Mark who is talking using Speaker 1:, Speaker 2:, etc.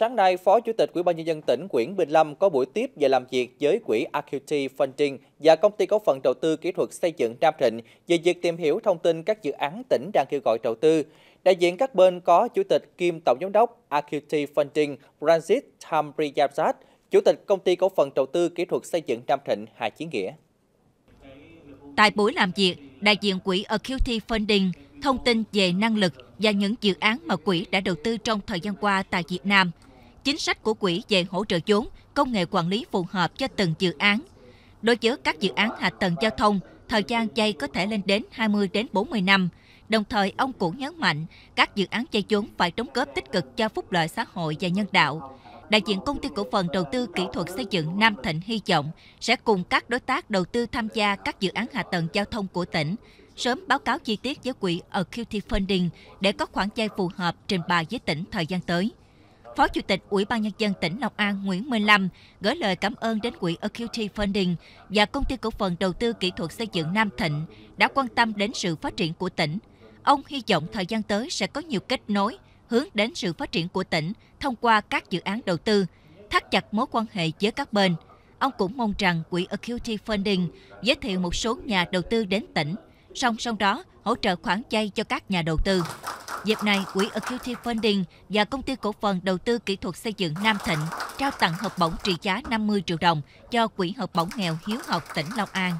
Speaker 1: Sáng nay, Phó Chủ tịch Ủy ban nhân dân tỉnh Nguyễn Bình Lâm có buổi tiếp và làm việc với quỹ Acuity Funding và công ty cổ phần đầu tư kỹ thuật xây dựng Nam Thịnh về việc tìm hiểu thông tin các dự án tỉnh đang kêu gọi đầu tư. Đại diện các bên có Chủ tịch kiêm Tổng giám đốc Acuity Funding Francis Thamriyazat, Chủ tịch công ty cổ phần đầu tư kỹ thuật xây dựng Nam Thịnh Hà Chiến Nghĩa.
Speaker 2: Tại buổi làm việc, đại diện quỹ Acuity Funding thông tin về năng lực và những dự án mà quỹ đã đầu tư trong thời gian qua tại Việt Nam – chính sách của quỹ về hỗ trợ vốn, công nghệ quản lý phù hợp cho từng dự án. Đối với các dự án hạ tầng giao thông, thời gian chay có thể lên đến 20 đến 40 năm. Đồng thời, ông cũng nhấn mạnh các dự án chay vốn phải đóng góp tích cực cho phúc lợi xã hội và nhân đạo. Đại diện công ty cổ phần đầu tư kỹ thuật xây dựng Nam Thịnh hy vọng sẽ cùng các đối tác đầu tư tham gia các dự án hạ tầng giao thông của tỉnh, sớm báo cáo chi tiết với quỹ ở QT Funding để có khoản chay phù hợp trình bày với tỉnh thời gian tới. Phó Chủ tịch Ủy ban Nhân dân tỉnh Long An Nguyễn Minh Lâm gửi lời cảm ơn đến Quỹ Acuity Funding và Công ty Cổ phần Đầu tư Kỹ thuật Xây dựng Nam Thịnh đã quan tâm đến sự phát triển của tỉnh. Ông hy vọng thời gian tới sẽ có nhiều kết nối hướng đến sự phát triển của tỉnh thông qua các dự án đầu tư, thắt chặt mối quan hệ với các bên. Ông cũng mong rằng Quỹ Acuity Funding giới thiệu một số nhà đầu tư đến tỉnh, song song đó hỗ trợ khoản vay cho các nhà đầu tư. Dịp này, Quỹ Acuity Funding và Công ty Cổ phần Đầu tư Kỹ thuật Xây dựng Nam Thịnh trao tặng học bổng trị giá 50 triệu đồng cho Quỹ Học bổng nghèo Hiếu học tỉnh Long An.